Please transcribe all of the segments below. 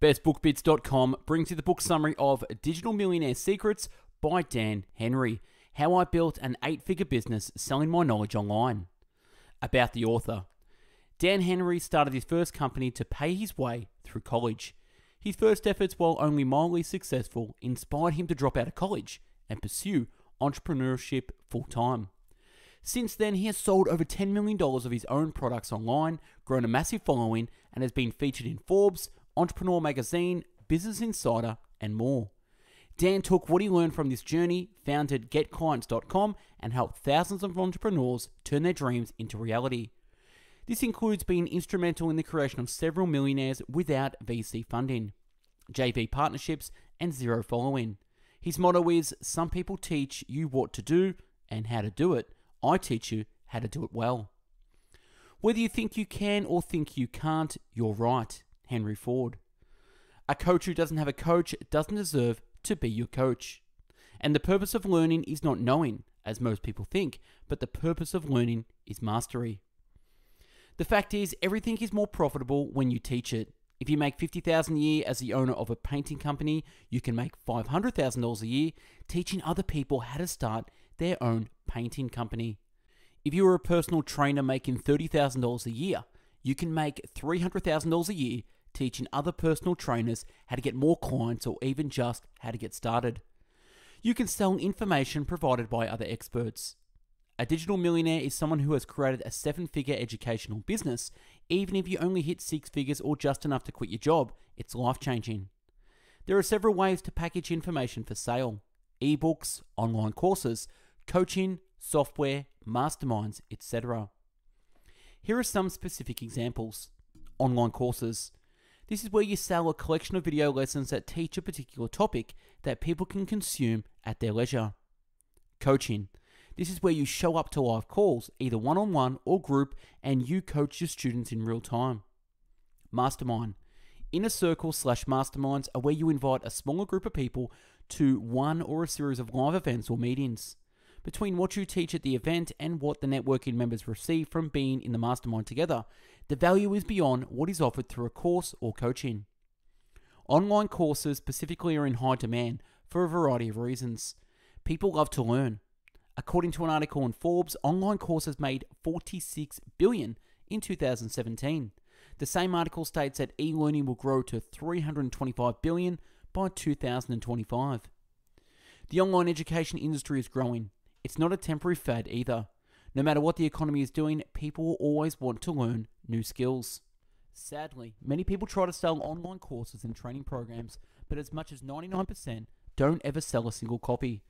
BestBookBits.com brings you the book summary of Digital Millionaire Secrets by Dan Henry How I Built an Eight Figure Business Selling My Knowledge Online. About the author Dan Henry started his first company to pay his way through college. His first efforts, while only mildly successful, inspired him to drop out of college and pursue entrepreneurship full time. Since then, he has sold over $10 million of his own products online, grown a massive following, and has been featured in Forbes, Entrepreneur Magazine, Business Insider, and more. Dan took what he learned from this journey, founded getclients.com, and helped thousands of entrepreneurs turn their dreams into reality. This includes being instrumental in the creation of several millionaires without VC funding, JV partnerships, and zero following. His motto is Some people teach you what to do and how to do it. I teach you how to do it well. Whether you think you can or think you can't, you're right. Henry Ford. A coach who doesn't have a coach doesn't deserve to be your coach. And the purpose of learning is not knowing, as most people think, but the purpose of learning is mastery. The fact is, everything is more profitable when you teach it. If you make 50,000 a year as the owner of a painting company, you can make $500,000 a year teaching other people how to start their own painting company. If you are a personal trainer making $30,000 a year, you can make $300,000 a year teaching other personal trainers how to get more clients or even just how to get started. You can sell information provided by other experts. A digital millionaire is someone who has created a seven figure educational business. Even if you only hit six figures or just enough to quit your job, it's life changing. There are several ways to package information for sale ebooks, online courses, coaching, software, masterminds, etc. Here are some specific examples online courses. This is where you sell a collection of video lessons that teach a particular topic that people can consume at their leisure. Coaching. This is where you show up to live calls, either one on one or group, and you coach your students in real time. Mastermind. Inner circle slash masterminds are where you invite a smaller group of people to one or a series of live events or meetings. Between what you teach at the event and what the networking members receive from being in the mastermind together, the value is beyond what is offered through a course or coaching. Online courses specifically are in high demand for a variety of reasons. People love to learn. According to an article in Forbes, online courses made 46 billion in 2017. The same article states that e-learning will grow to 325 billion by 2025. The online education industry is growing. It's not a temporary fad either. No matter what the economy is doing, people will always want to learn new skills. Sadly, many people try to sell online courses and training programs, but as much as 99% don't ever sell a single copy.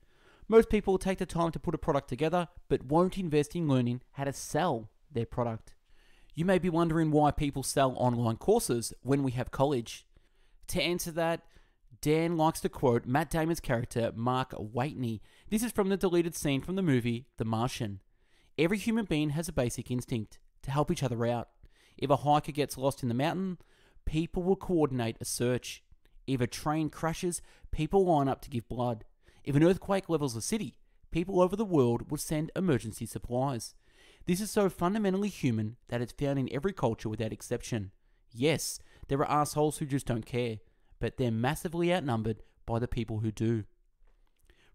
Most people take the time to put a product together, but won't invest in learning how to sell their product. You may be wondering why people sell online courses when we have college. To answer that, Dan likes to quote Matt Damon's character, Mark Waitney. This is from the deleted scene from the movie The Martian. Every human being has a basic instinct to help each other out. If a hiker gets lost in the mountain, people will coordinate a search. If a train crashes, people line up to give blood. If an earthquake levels a city, people over the world will send emergency supplies. This is so fundamentally human that it's found in every culture without exception. Yes, there are assholes who just don't care, but they're massively outnumbered by the people who do.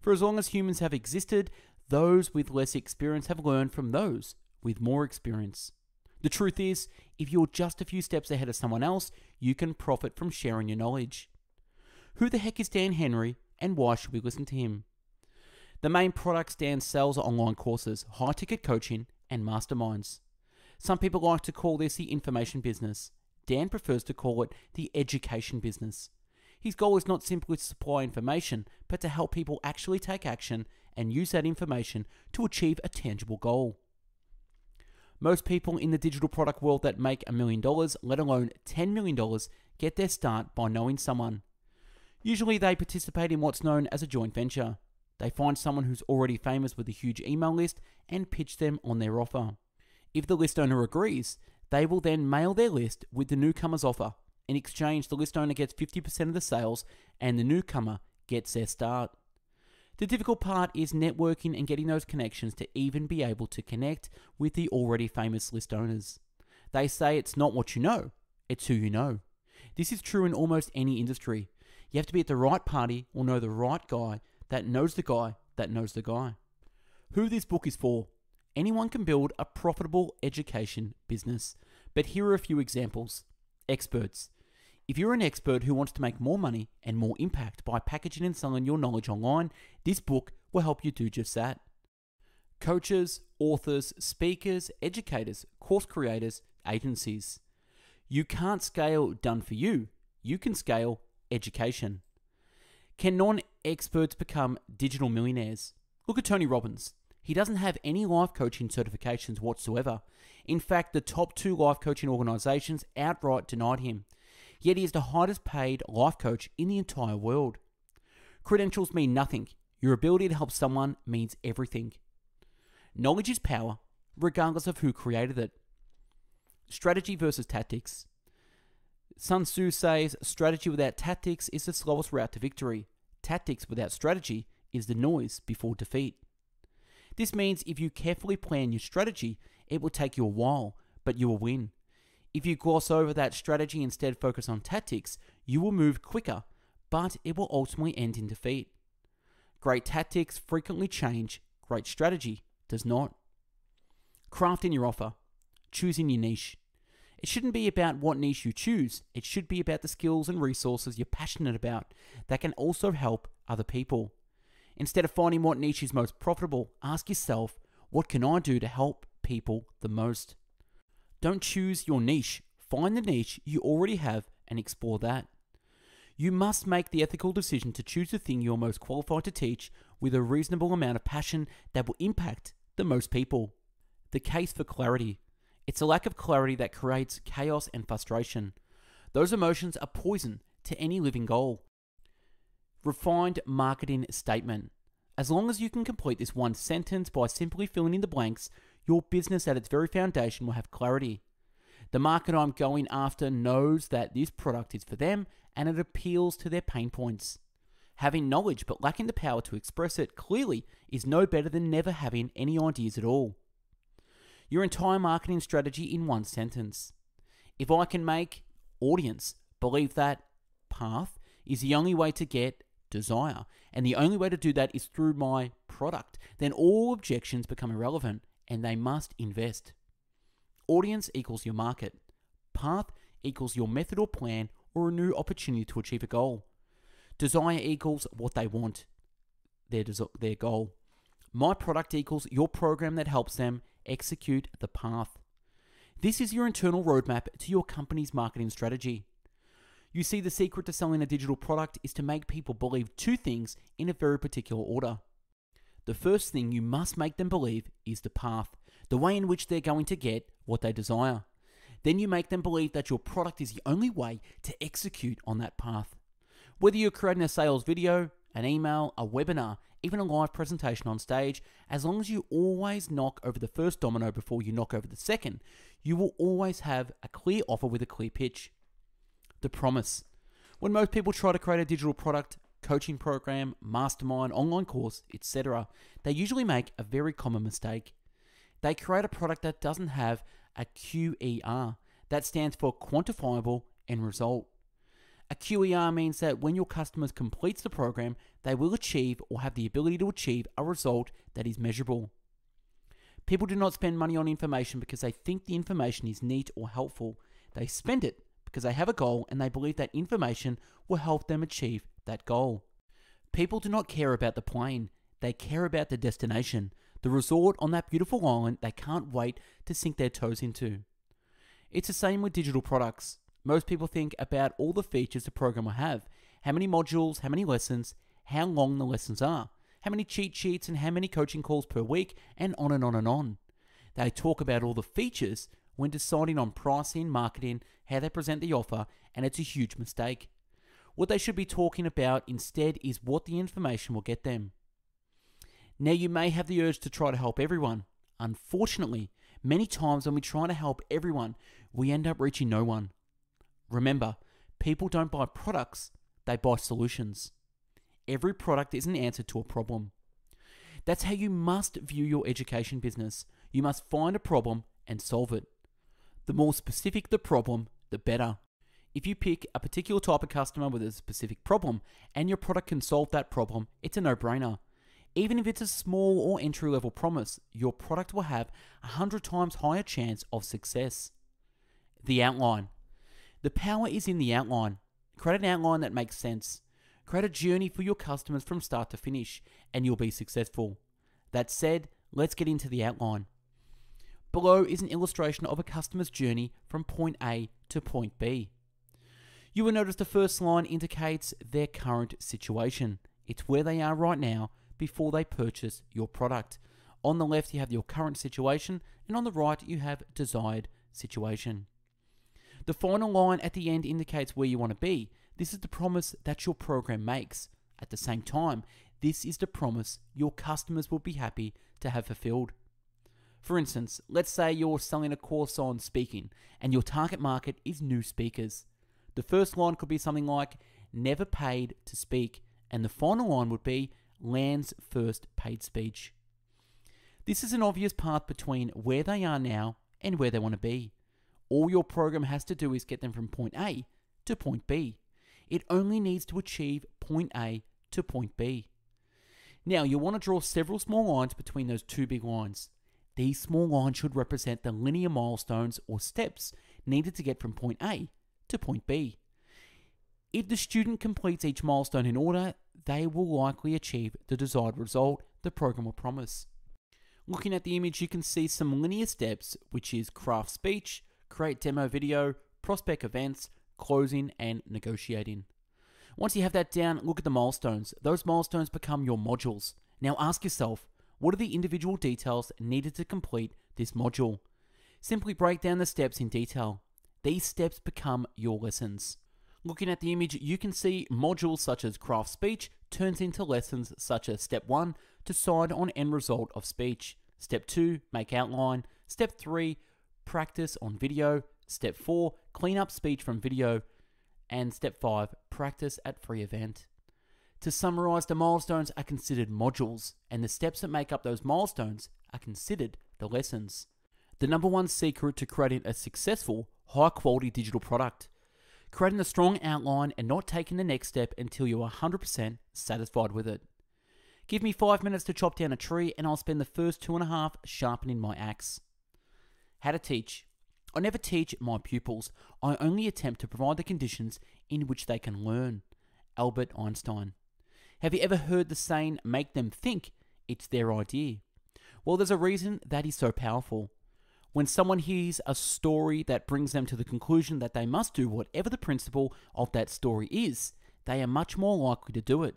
For as long as humans have existed, those with less experience have learned from those with more experience. The truth is, if you're just a few steps ahead of someone else, you can profit from sharing your knowledge. Who the heck is Dan Henry and why should we listen to him? The main products Dan sells are online courses, high ticket coaching, and masterminds. Some people like to call this the information business. Dan prefers to call it the education business. His goal is not simply to supply information, but to help people actually take action and use that information to achieve a tangible goal. Most people in the digital product world that make a million dollars, let alone $10 million, get their start by knowing someone. Usually, they participate in what's known as a joint venture. They find someone who's already famous with a huge email list and pitch them on their offer. If the list owner agrees, they will then mail their list with the newcomer's offer in exchange, the list owner gets 50% of the sales and the newcomer gets their start. The difficult part is networking and getting those connections to even be able to connect with the already famous list owners. They say it's not what you know, it's who you know. This is true in almost any industry. You have to be at the right party or know the right guy that knows the guy that knows the guy. Who this book is for? Anyone can build a profitable education business, but here are a few examples experts, if you're an expert who wants to make more money and more impact by packaging and selling your knowledge online, this book will help you do just that. Coaches, authors, speakers, educators, course creators, agencies. You can't scale done for you, you can scale education. Can non experts become digital millionaires? Look at Tony Robbins. He doesn't have any life coaching certifications whatsoever. In fact, the top two life coaching organizations outright denied him yet he is the highest paid life coach in the entire world. Credentials mean nothing, your ability to help someone means everything. Knowledge is power, regardless of who created it. Strategy versus tactics. Sun Tzu says strategy without tactics is the slowest route to victory. Tactics without strategy is the noise before defeat. This means if you carefully plan your strategy, it will take you a while, but you will win. If you gloss over that strategy and instead focus on tactics, you will move quicker, but it will ultimately end in defeat. Great tactics frequently change, great strategy does not. Crafting your offer, choosing your niche. It shouldn't be about what niche you choose, it should be about the skills and resources you're passionate about that can also help other people. Instead of finding what niche is most profitable, ask yourself, what can I do to help people the most? Don't choose your niche. Find the niche you already have and explore that. You must make the ethical decision to choose the thing you're most qualified to teach with a reasonable amount of passion that will impact the most people. The case for clarity. It's a lack of clarity that creates chaos and frustration. Those emotions are poison to any living goal. Refined marketing statement. As long as you can complete this one sentence by simply filling in the blanks, your business at its very foundation will have clarity. The market I'm going after knows that this product is for them and it appeals to their pain points. Having knowledge but lacking the power to express it clearly is no better than never having any ideas at all. Your entire marketing strategy in one sentence. If I can make audience believe that path is the only way to get desire, and the only way to do that is through my product, then all objections become irrelevant and they must invest. Audience equals your market. Path equals your method or plan or a new opportunity to achieve a goal. Desire equals what they want, their, their goal. My product equals your program that helps them execute the path. This is your internal roadmap to your company's marketing strategy. You see, the secret to selling a digital product is to make people believe two things in a very particular order the first thing you must make them believe is the path, the way in which they're going to get what they desire. Then you make them believe that your product is the only way to execute on that path. Whether you're creating a sales video, an email, a webinar, even a live presentation on stage, as long as you always knock over the first domino before you knock over the second, you will always have a clear offer with a clear pitch. The promise. When most people try to create a digital product, coaching program, mastermind, online course, etc., they usually make a very common mistake. They create a product that doesn't have a QER, that stands for quantifiable end result. A QER means that when your customer completes the program, they will achieve or have the ability to achieve a result that is measurable. People do not spend money on information because they think the information is neat or helpful. They spend it because they have a goal and they believe that information will help them achieve that goal. People do not care about the plane, they care about the destination, the resort on that beautiful island they can't wait to sink their toes into. It's the same with digital products. Most people think about all the features the program will have how many modules, how many lessons, how long the lessons are, how many cheat sheets, and how many coaching calls per week, and on and on and on. They talk about all the features when deciding on pricing, marketing, how they present the offer, and it's a huge mistake. What they should be talking about instead is what the information will get them. Now, you may have the urge to try to help everyone. Unfortunately, many times when we try to help everyone, we end up reaching no one. Remember, people don't buy products, they buy solutions. Every product is an answer to a problem. That's how you must view your education business. You must find a problem and solve it. The more specific the problem, the better. If you pick a particular type of customer with a specific problem and your product can solve that problem, it's a no brainer. Even if it's a small or entry level promise, your product will have a 100 times higher chance of success. The outline. The power is in the outline. Create an outline that makes sense. Create a journey for your customers from start to finish, and you'll be successful. That said, let's get into the outline. Below is an illustration of a customer's journey from point A to point B. You will notice the first line indicates their current situation. It's where they are right now before they purchase your product. On the left, you have your current situation, and on the right, you have desired situation. The final line at the end indicates where you want to be. This is the promise that your program makes. At the same time, this is the promise your customers will be happy to have fulfilled. For instance, let's say you're selling a course on speaking and your target market is new speakers. The first line could be something like, never paid to speak, and the final line would be, land's first paid speech. This is an obvious path between where they are now and where they want to be. All your program has to do is get them from point A to point B. It only needs to achieve point A to point B. Now, you'll want to draw several small lines between those two big lines. These small lines should represent the linear milestones or steps needed to get from point A to point B. If the student completes each milestone in order, they will likely achieve the desired result the program will promise. Looking at the image, you can see some linear steps, which is craft speech, create demo video, prospect events, closing, and negotiating. Once you have that down, look at the milestones. Those milestones become your modules. Now ask yourself, what are the individual details needed to complete this module? Simply break down the steps in detail. These steps become your lessons. Looking at the image, you can see modules such as craft speech turns into lessons such as step 1, decide on end result of speech, step 2, make outline, step 3, practice on video, step 4, clean up speech from video, and step 5, practice at free event. To summarize, the milestones are considered modules, and the steps that make up those milestones are considered the lessons. The number one secret to creating a successful high quality digital product. Creating a strong outline and not taking the next step until you are 100% satisfied with it. Give me five minutes to chop down a tree, and I'll spend the first two and a half sharpening my axe. How to teach. I never teach my pupils, I only attempt to provide the conditions in which they can learn. Albert Einstein. Have you ever heard the saying, make them think it's their idea? Well, there's a reason that is so powerful when someone hears a story that brings them to the conclusion that they must do whatever the principle of that story is, they are much more likely to do it.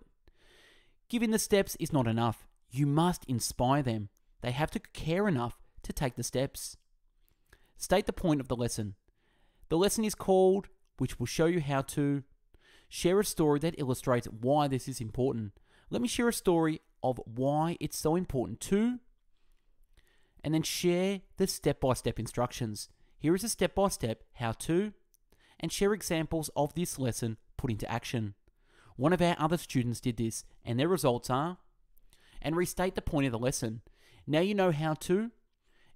Giving the steps is not enough. You must inspire them. They have to care enough to take the steps. State the point of the lesson. The lesson is called, which will show you how to share a story that illustrates why this is important. Let me share a story of why it's so important to and then share the step by step instructions. Here is a step by step how to, and share examples of this lesson put into action. One of our other students did this, and their results are and restate the point of the lesson. Now you know how to.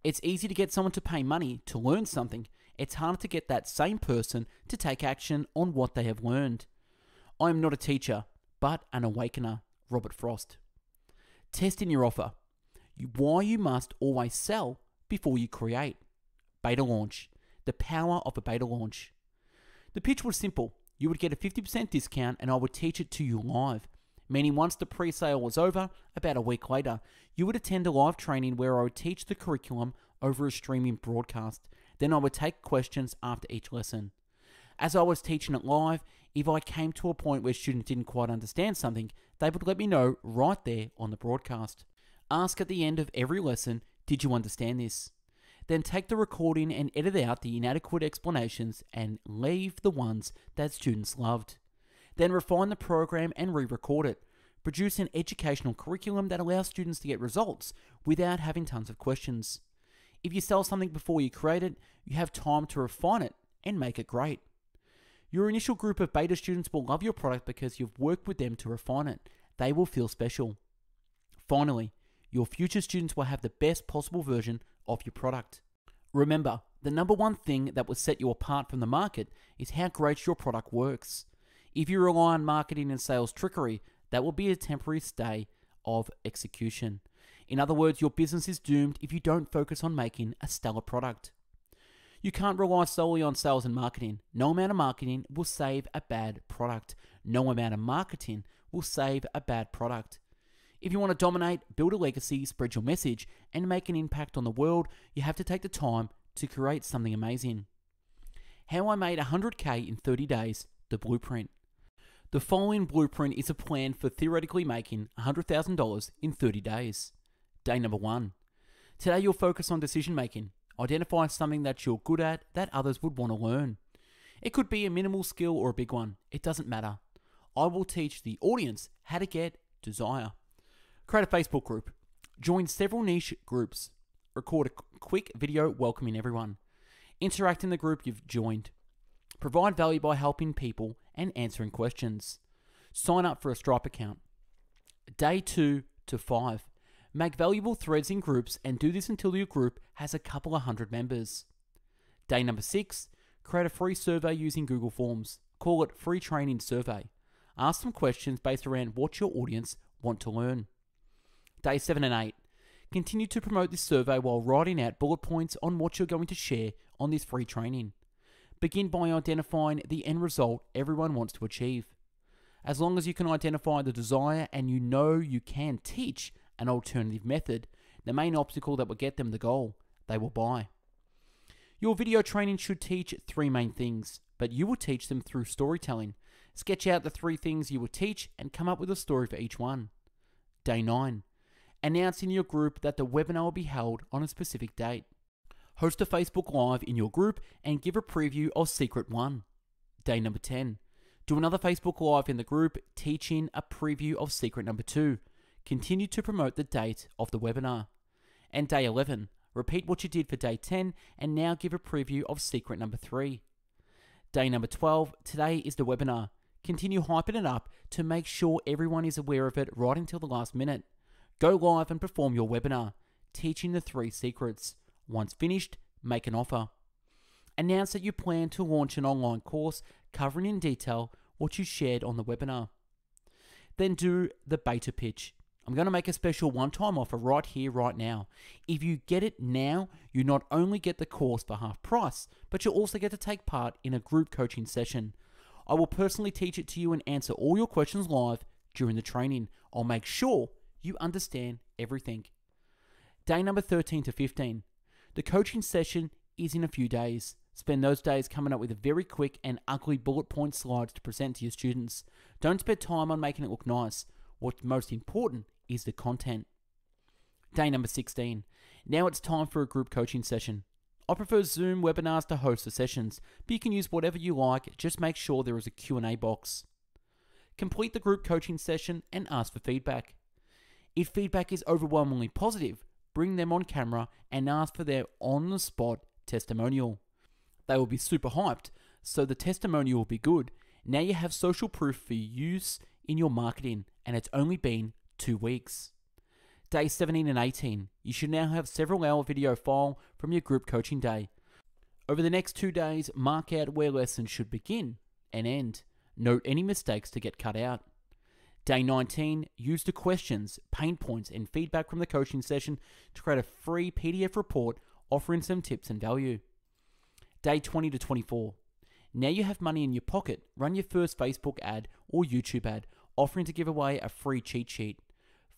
It's easy to get someone to pay money to learn something, it's harder to get that same person to take action on what they have learned. I am not a teacher, but an awakener. Robert Frost. Test in your offer why you must always sell before you create. Beta launch. The power of a beta launch. The pitch was simple. You would get a 50% discount and I would teach it to you live. Meaning, once the pre sale was over, about a week later, you would attend a live training where I would teach the curriculum over a streaming broadcast. Then I would take questions after each lesson. As I was teaching it live, if I came to a point where students didn't quite understand something, they would let me know right there on the broadcast. Ask at the end of every lesson, Did you understand this? Then take the recording and edit out the inadequate explanations and leave the ones that students loved. Then refine the program and re record it. Produce an educational curriculum that allows students to get results without having tons of questions. If you sell something before you create it, you have time to refine it and make it great. Your initial group of beta students will love your product because you've worked with them to refine it. They will feel special. Finally, your future students will have the best possible version of your product. Remember, the number one thing that will set you apart from the market is how great your product works. If you rely on marketing and sales trickery, that will be a temporary stay of execution. In other words, your business is doomed if you don't focus on making a stellar product. You can't rely solely on sales and marketing. No amount of marketing will save a bad product. No amount of marketing will save a bad product. If you want to dominate, build a legacy, spread your message, and make an impact on the world, you have to take the time to create something amazing. How I Made 100K in 30 Days The Blueprint. The following blueprint is a plan for theoretically making $100,000 in 30 days. Day number one. Today, you'll focus on decision making. Identify something that you're good at that others would want to learn. It could be a minimal skill or a big one, it doesn't matter. I will teach the audience how to get desire. Create a Facebook group. Join several niche groups. Record a quick video welcoming everyone. Interact in the group you've joined. Provide value by helping people and answering questions. Sign up for a Stripe account. Day 2 to 5. Make valuable threads in groups and do this until your group has a couple of hundred members. Day number 6. Create a free survey using Google Forms. Call it Free Training Survey. Ask some questions based around what your audience want to learn. Day 7 and 8. Continue to promote this survey while writing out bullet points on what you're going to share on this free training. Begin by identifying the end result everyone wants to achieve. As long as you can identify the desire and you know you can teach an alternative method, the main obstacle that will get them the goal, they will buy. Your video training should teach three main things, but you will teach them through storytelling. Sketch out the three things you will teach and come up with a story for each one. Day 9 announce in your group that the webinar will be held on a specific date. Host a Facebook Live in your group and give a preview of Secret 1. Day number 10. Do another Facebook Live in the group teaching a preview of Secret number 2. Continue to promote the date of the webinar. And day 11. Repeat what you did for day 10 and now give a preview of Secret number 3. Day number 12. Today is the webinar. Continue hyping it up to make sure everyone is aware of it right until the last minute. Go live and perform your webinar, teaching the three secrets. Once finished, make an offer. Announce that you plan to launch an online course covering in detail what you shared on the webinar. Then do the beta pitch. I'm going to make a special one time offer right here, right now. If you get it now, you not only get the course for half price, but you'll also get to take part in a group coaching session. I will personally teach it to you and answer all your questions live during the training. I'll make sure you understand everything. Day number 13 to 15. The coaching session is in a few days. Spend those days coming up with a very quick and ugly bullet point slides to present to your students. Don't spend time on making it look nice. What's most important is the content. Day number 16. Now it's time for a group coaching session. I prefer Zoom webinars to host the sessions, but you can use whatever you like, just make sure there is a Q&A box. Complete the group coaching session and ask for feedback. If feedback is overwhelmingly positive, bring them on camera and ask for their on the spot testimonial. They will be super hyped, so the testimonial will be good. Now you have social proof for use in your marketing, and it's only been two weeks. Day 17 and 18, you should now have several hour video file from your group coaching day. Over the next two days, mark out where lessons should begin and end. Note any mistakes to get cut out. Day 19, use the questions, pain points, and feedback from the coaching session to create a free PDF report offering some tips and value. Day 20 to 24. Now you have money in your pocket, run your first Facebook ad or YouTube ad offering to give away a free cheat sheet.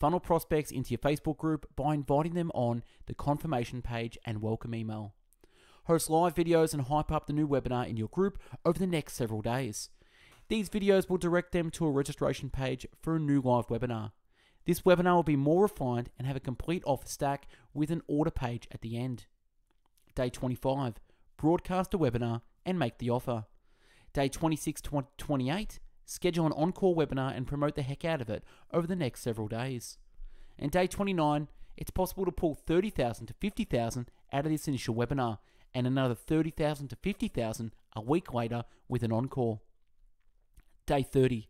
Funnel prospects into your Facebook group by inviting them on the confirmation page and welcome email. Host live videos and hype up the new webinar in your group over the next several days. These videos will direct them to a registration page for a new live webinar. This webinar will be more refined and have a complete offer stack with an order page at the end. Day 25 Broadcast a webinar and make the offer. Day 26 to 28 Schedule an encore webinar and promote the heck out of it over the next several days. And day 29 it's possible to pull 30,000 to 50,000 out of this initial webinar and another 30,000 to 50,000 a week later with an encore. Day 30,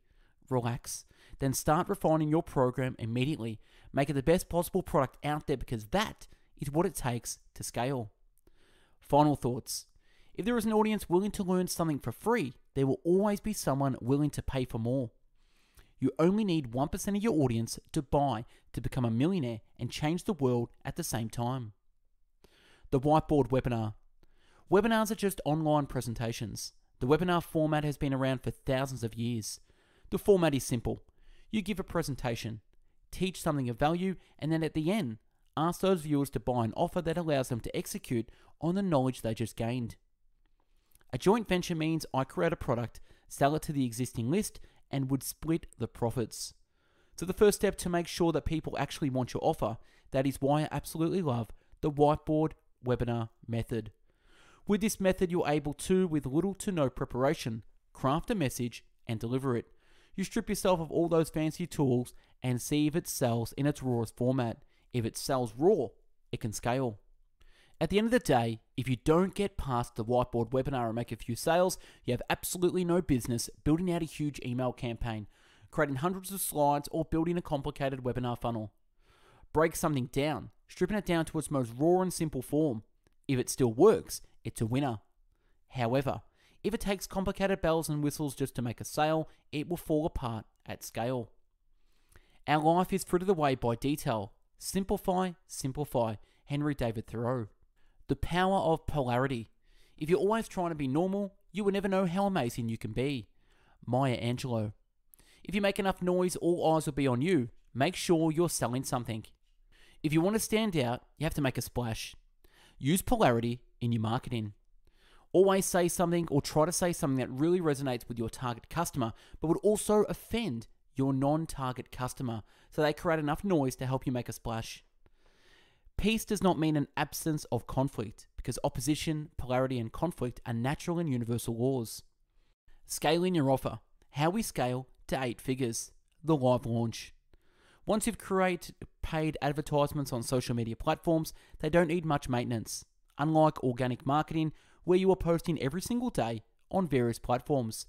relax. Then start refining your program immediately. Make it the best possible product out there because that is what it takes to scale. Final thoughts. If there is an audience willing to learn something for free, there will always be someone willing to pay for more. You only need 1% of your audience to buy to become a millionaire and change the world at the same time. The Whiteboard Webinar Webinars are just online presentations. The webinar format has been around for thousands of years. The format is simple. You give a presentation, teach something of value, and then at the end, ask those viewers to buy an offer that allows them to execute on the knowledge they just gained. A joint venture means I create a product, sell it to the existing list, and would split the profits. So, the first step to make sure that people actually want your offer, that is why I absolutely love the whiteboard webinar method. With this method, you're able to, with little to no preparation, craft a message and deliver it. You strip yourself of all those fancy tools and see if it sells in its rawest format. If it sells raw, it can scale. At the end of the day, if you don't get past the whiteboard webinar and make a few sales, you have absolutely no business building out a huge email campaign, creating hundreds of slides, or building a complicated webinar funnel. Break something down, stripping it down to its most raw and simple form. If it still works, it's a winner. However, if it takes complicated bells and whistles just to make a sale, it will fall apart at scale. Our life is frittered away by detail. Simplify, simplify. Henry David Thoreau. The power of polarity. If you're always trying to be normal, you will never know how amazing you can be. Maya Angelou. If you make enough noise, all eyes will be on you. Make sure you're selling something. If you want to stand out, you have to make a splash. Use polarity in your marketing. Always say something or try to say something that really resonates with your target customer, but would also offend your non target customer so they create enough noise to help you make a splash. Peace does not mean an absence of conflict because opposition, polarity, and conflict are natural and universal laws. Scaling your offer how we scale to eight figures, the live launch. Once you've created paid advertisements on social media platforms, they don't need much maintenance unlike organic marketing, where you are posting every single day on various platforms.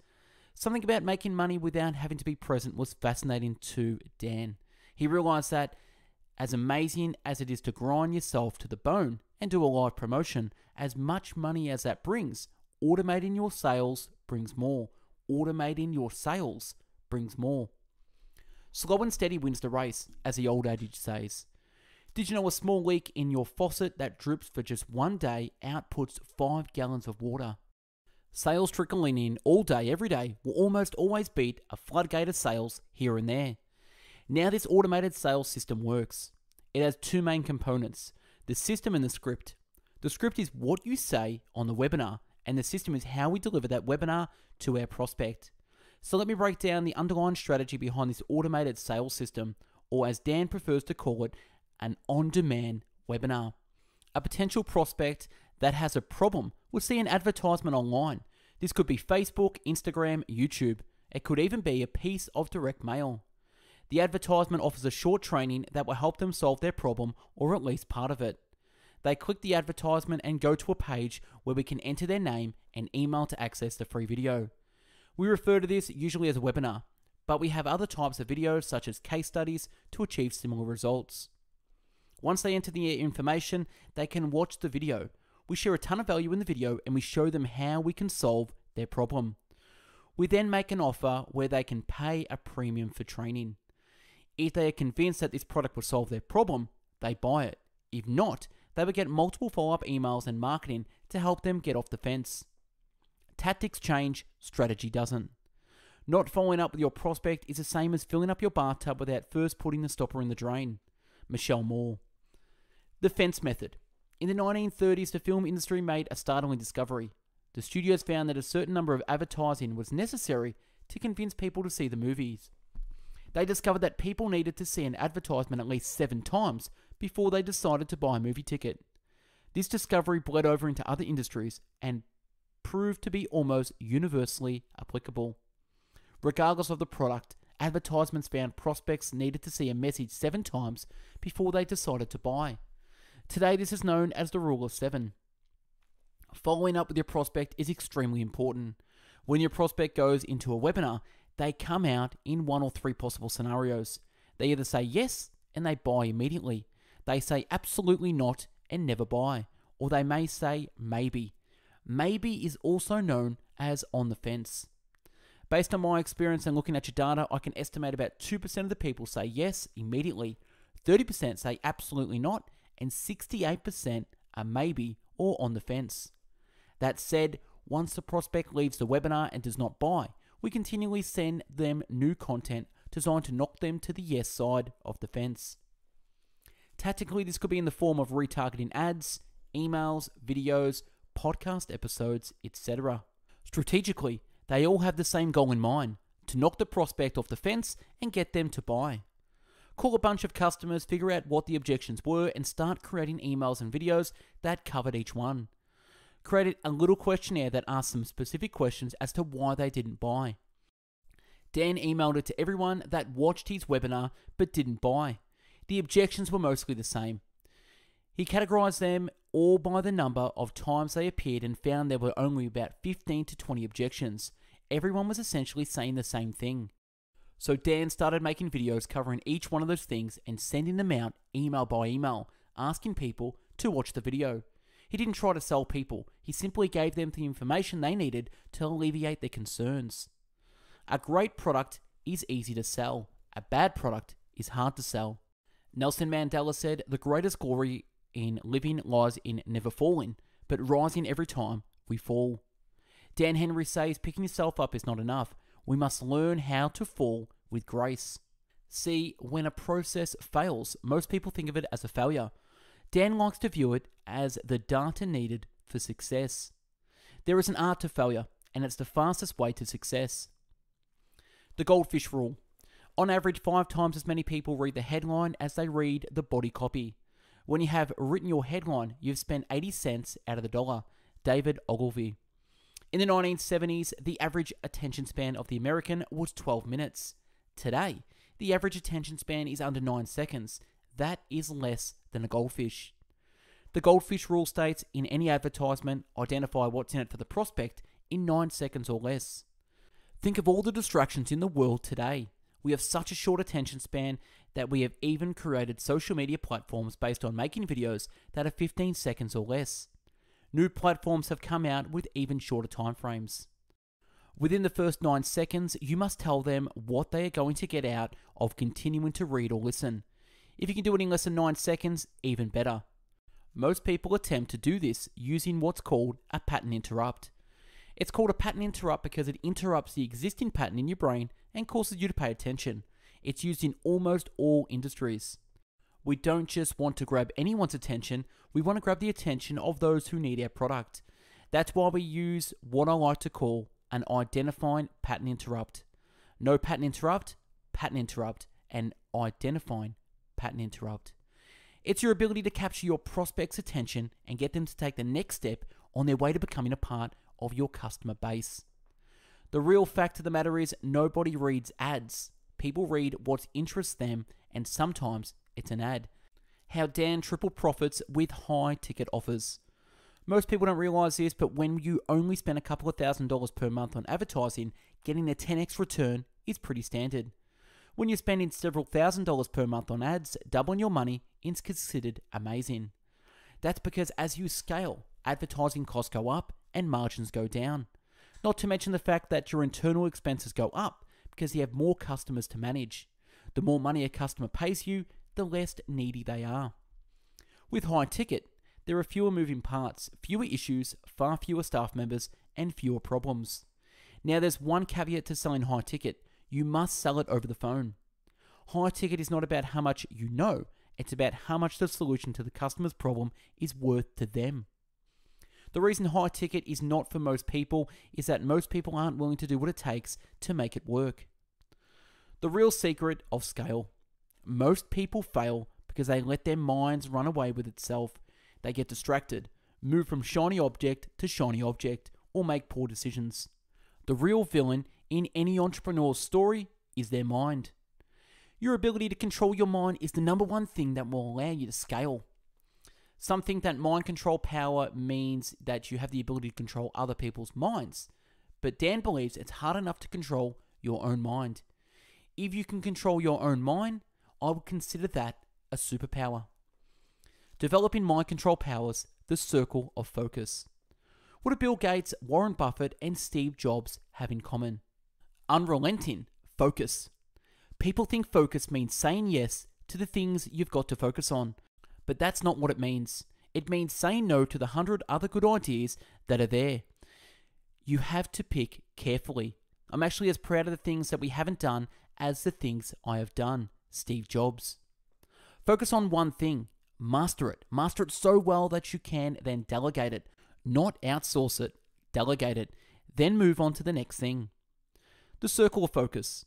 Something about making money without having to be present was fascinating to Dan. He realized that, as amazing as it is to grind yourself to the bone and do a live promotion, as much money as that brings, automating your sales brings more. Automating your sales brings more. Slow and steady wins the race, as the old adage says. Did you know a small leak in your faucet that drips for just one day outputs 5 gallons of water? Sales trickling in all day, every day will almost always beat a floodgate of sales here and there. Now, this automated sales system works. It has two main components the system and the script. The script is what you say on the webinar, and the system is how we deliver that webinar to our prospect. So, let me break down the underlying strategy behind this automated sales system, or as Dan prefers to call it, an on demand webinar. A potential prospect that has a problem would see an advertisement online. This could be Facebook, Instagram, YouTube. It could even be a piece of direct mail. The advertisement offers a short training that will help them solve their problem or at least part of it. They click the advertisement and go to a page where we can enter their name and email to access the free video. We refer to this usually as a webinar, but we have other types of videos such as case studies to achieve similar results. Once they enter the information, they can watch the video. We share a ton of value in the video and we show them how we can solve their problem. We then make an offer where they can pay a premium for training. If they are convinced that this product will solve their problem, they buy it. If not, they will get multiple follow up emails and marketing to help them get off the fence. Tactics change, strategy doesn't. Not following up with your prospect is the same as filling up your bathtub without first putting the stopper in the drain. Michelle Moore. The fence method. In the 1930s, the film industry made a startling discovery. The studios found that a certain number of advertising was necessary to convince people to see the movies. They discovered that people needed to see an advertisement at least seven times before they decided to buy a movie ticket. This discovery bled over into other industries and proved to be almost universally applicable. Regardless of the product, advertisements found prospects needed to see a message seven times before they decided to buy. Today, this is known as the Rule of Seven. Following up with your prospect is extremely important. When your prospect goes into a webinar, they come out in one or three possible scenarios. They either say yes and they buy immediately, they say absolutely not and never buy, or they may say maybe. Maybe is also known as on the fence. Based on my experience and looking at your data, I can estimate about 2% of the people say yes immediately, 30% say absolutely not, and 68% are maybe or on the fence. That said, once the prospect leaves the webinar and does not buy, we continually send them new content designed to knock them to the yes side of the fence. Tactically, this could be in the form of retargeting ads, emails, videos, podcast episodes, etc. Strategically, they all have the same goal in mind to knock the prospect off the fence and get them to buy call a bunch of customers, figure out what the objections were, and start creating emails and videos that covered each one. Created a little questionnaire that asked them specific questions as to why they didn't buy. Dan emailed it to everyone that watched his webinar but didn't buy. The objections were mostly the same. He categorized them all by the number of times they appeared and found there were only about 15 to 20 objections. Everyone was essentially saying the same thing. So Dan started making videos covering each one of those things and sending them out email by email, asking people to watch the video. He didn't try to sell people, he simply gave them the information they needed to alleviate their concerns. A great product is easy to sell, a bad product is hard to sell. Nelson Mandela said, The greatest glory in living lies in never falling, but rising every time we fall. Dan Henry says, Picking yourself up is not enough. We must learn how to fall with grace. See, when a process fails, most people think of it as a failure. Dan likes to view it as the data needed for success. There is an art to failure, and it's the fastest way to success. The Goldfish Rule On average, five times as many people read the headline as they read the body copy. When you have written your headline, you've spent 80 cents out of the dollar. David Ogilvy. In the 1970s, the average attention span of the American was 12 minutes. Today, the average attention span is under 9 seconds. That is less than a goldfish. The goldfish rule states in any advertisement, identify what's in it for the prospect in 9 seconds or less. Think of all the distractions in the world today. We have such a short attention span that we have even created social media platforms based on making videos that are 15 seconds or less. New platforms have come out with even shorter timeframes. Within the first nine seconds, you must tell them what they are going to get out of continuing to read or listen. If you can do it in less than nine seconds, even better. Most people attempt to do this using what's called a pattern interrupt. It's called a pattern interrupt because it interrupts the existing pattern in your brain and causes you to pay attention. It's used in almost all industries. We don't just want to grab anyone's attention, we want to grab the attention of those who need our product. That's why we use what I like to call and identifying pattern interrupt. No pattern interrupt, pattern interrupt, and identifying pattern interrupt. It's your ability to capture your prospect's attention and get them to take the next step on their way to becoming a part of your customer base. The real fact of the matter is, nobody reads ads. People read what interests them, and sometimes it's an ad. How Dan triple profits with high ticket offers. Most people don't realize this, but when you only spend a couple of thousand dollars per month on advertising, getting a 10x return is pretty standard. When you're spending several thousand dollars per month on ads, doubling your money is considered amazing. That's because as you scale, advertising costs go up and margins go down. Not to mention the fact that your internal expenses go up because you have more customers to manage. The more money a customer pays you, the less needy they are. With high ticket, there are fewer moving parts, fewer issues, far fewer staff members, and fewer problems. Now, there's one caveat to selling high ticket you must sell it over the phone. High ticket is not about how much you know, it's about how much the solution to the customer's problem is worth to them. The reason high ticket is not for most people is that most people aren't willing to do what it takes to make it work. The real secret of scale. Most people fail because they let their minds run away with itself they get distracted, move from shiny object to shiny object, or make poor decisions. The real villain in any entrepreneur's story is their mind. Your ability to control your mind is the number one thing that will allow you to scale. Some think that mind control power means that you have the ability to control other people's minds, but Dan believes it's hard enough to control your own mind. If you can control your own mind, I would consider that a superpower developing mind control powers, the circle of focus. What do Bill Gates, Warren Buffett, and Steve Jobs have in common? Unrelenting focus. People think focus means saying yes to the things you've got to focus on, but that's not what it means. It means saying no to the hundred other good ideas that are there. You have to pick carefully. I'm actually as proud of the things that we haven't done as the things I have done. Steve Jobs. Focus on one thing. Master it. Master it so well that you can then delegate it, not outsource it, delegate it, then move on to the next thing. The circle of focus.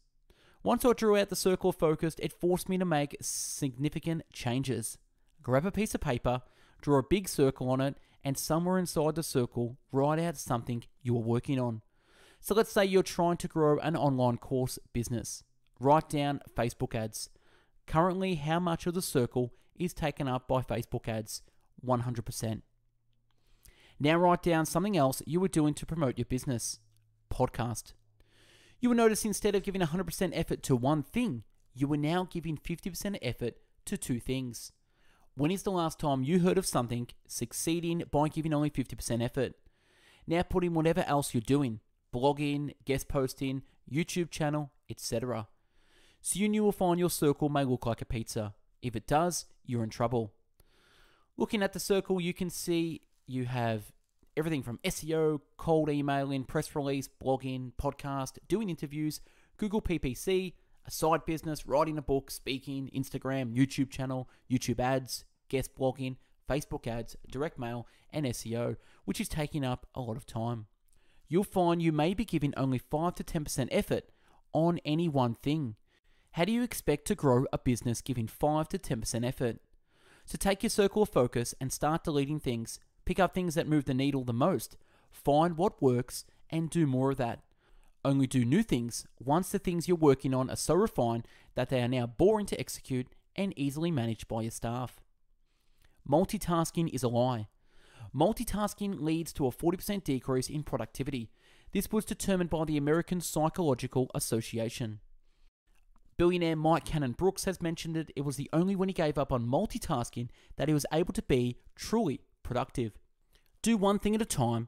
Once I drew out the circle of focus, it forced me to make significant changes. Grab a piece of paper, draw a big circle on it, and somewhere inside the circle, write out something you are working on. So let's say you're trying to grow an online course business. Write down Facebook ads. Currently, how much of the circle is taken up by Facebook ads 100%. Now, write down something else you were doing to promote your business podcast. You will notice instead of giving 100% effort to one thing, you were now giving 50% effort to two things. When is the last time you heard of something succeeding by giving only 50% effort? Now put in whatever else you're doing blogging, guest posting, YouTube channel, etc. Soon you will find your circle may look like a pizza. If it does, you're in trouble. Looking at the circle, you can see you have everything from SEO, cold email in, press release, blogging, podcast, doing interviews, Google PPC, a side business, writing a book, speaking, Instagram, YouTube channel, YouTube ads, guest blogging, Facebook ads, direct mail, and SEO, which is taking up a lot of time. You'll find you may be giving only 5 to 10% effort on any one thing, how do you expect to grow a business giving 5 to 10% effort? So take your circle of focus and start deleting things, pick up things that move the needle the most, find what works, and do more of that. Only do new things once the things you're working on are so refined that they are now boring to execute and easily managed by your staff. Multitasking is a lie. Multitasking leads to a 40% decrease in productivity. This was determined by the American Psychological Association. Billionaire Mike Cannon Brooks has mentioned that it was the only when he gave up on multitasking that he was able to be truly productive. Do one thing at a time,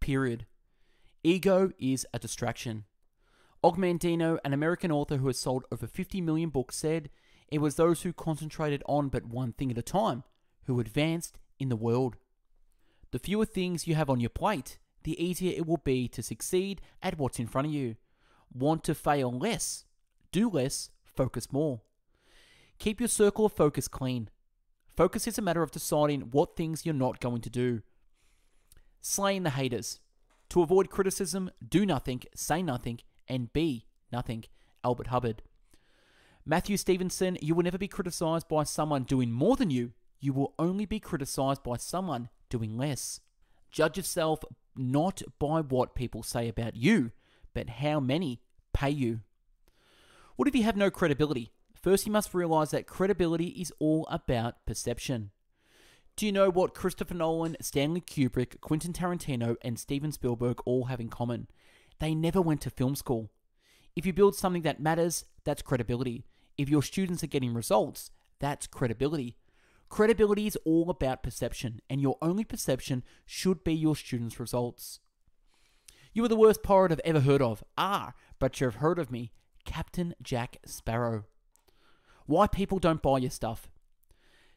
period. Ego is a distraction. Og Mandino, an American author who has sold over 50 million books, said it was those who concentrated on but one thing at a time who advanced in the world. The fewer things you have on your plate, the easier it will be to succeed at what's in front of you. Want to fail less do less, focus more. Keep your circle of focus clean. Focus is a matter of deciding what things you're not going to do. Slaying the haters. To avoid criticism, do nothing, say nothing, and be nothing. Albert Hubbard. Matthew Stevenson, you will never be criticized by someone doing more than you. You will only be criticized by someone doing less. Judge yourself not by what people say about you, but how many pay you. What if you have no credibility? First, you must realize that credibility is all about perception. Do you know what Christopher Nolan, Stanley Kubrick, Quentin Tarantino, and Steven Spielberg all have in common? They never went to film school. If you build something that matters, that's credibility. If your students are getting results, that's credibility. Credibility is all about perception, and your only perception should be your students' results. You are the worst pirate I've ever heard of. Ah, but you have heard of me. Captain Jack Sparrow. Why people don't buy your stuff.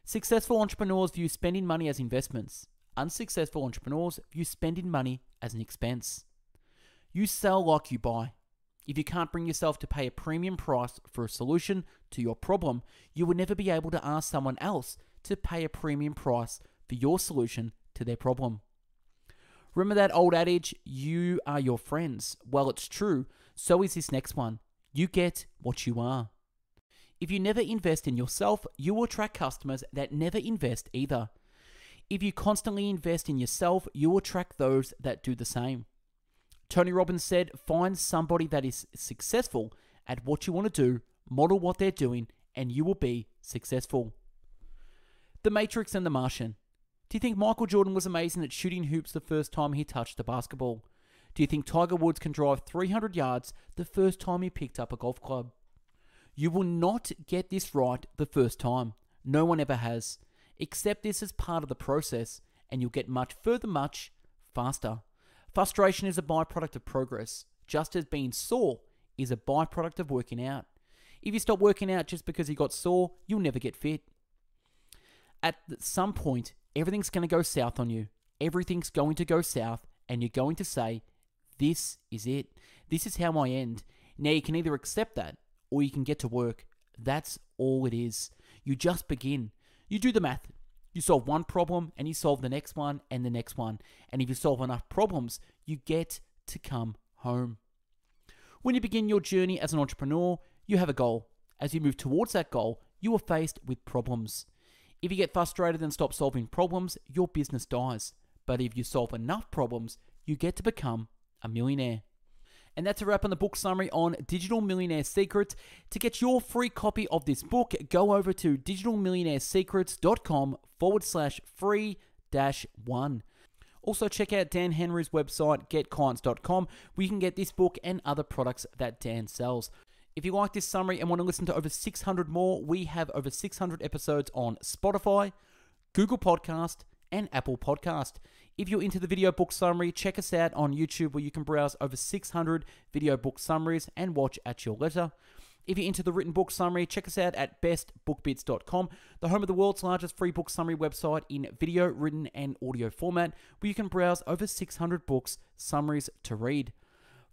Successful entrepreneurs view spending money as investments. Unsuccessful entrepreneurs view spending money as an expense. You sell like you buy. If you can't bring yourself to pay a premium price for a solution to your problem, you will never be able to ask someone else to pay a premium price for your solution to their problem. Remember that old adage, you are your friends? Well, it's true. So is this next one. You get what you are. If you never invest in yourself, you will attract customers that never invest either. If you constantly invest in yourself, you will attract those that do the same. Tony Robbins said, Find somebody that is successful at what you want to do, model what they're doing, and you will be successful. The Matrix and the Martian. Do you think Michael Jordan was amazing at shooting hoops the first time he touched a basketball? Do you think Tiger Woods can drive 300 yards the first time he picked up a golf club? You will not get this right the first time. No one ever has. Accept this as part of the process, and you'll get much further, much faster. Frustration is a byproduct of progress, just as being sore is a byproduct of working out. If you stop working out just because you got sore, you'll never get fit. At some point, everything's going to go south on you. Everything's going to go south, and you're going to say, this is it. This is how I end. Now you can either accept that or you can get to work. That's all it is. You just begin. You do the math. You solve one problem and you solve the next one and the next one. And if you solve enough problems, you get to come home. When you begin your journey as an entrepreneur, you have a goal. As you move towards that goal, you are faced with problems. If you get frustrated and stop solving problems, your business dies. But if you solve enough problems, you get to become a millionaire. And that's a wrap on the book summary on Digital Millionaire Secrets. To get your free copy of this book, go over to digitalmillionairesecrets.com forward slash free dash one. Also, check out Dan Henry's website, getclients.com, where you can get this book and other products that Dan sells. If you like this summary and want to listen to over 600 more, we have over 600 episodes on Spotify, Google Podcast, and Apple Podcast. If you're into the video book summary, check us out on YouTube where you can browse over 600 video book summaries and watch at your leisure. If you're into the written book summary, check us out at bestbookbits.com, the home of the world's largest free book summary website in video, written, and audio format, where you can browse over 600 books summaries to read.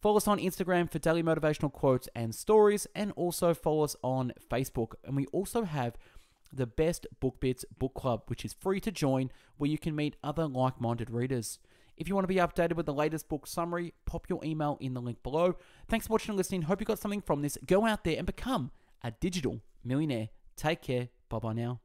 Follow us on Instagram for daily motivational quotes and stories, and also follow us on Facebook. And we also have the Best Book Bits Book Club, which is free to join, where you can meet other like minded readers. If you want to be updated with the latest book summary, pop your email in the link below. Thanks for watching and listening. Hope you got something from this. Go out there and become a digital millionaire. Take care. Bye bye now.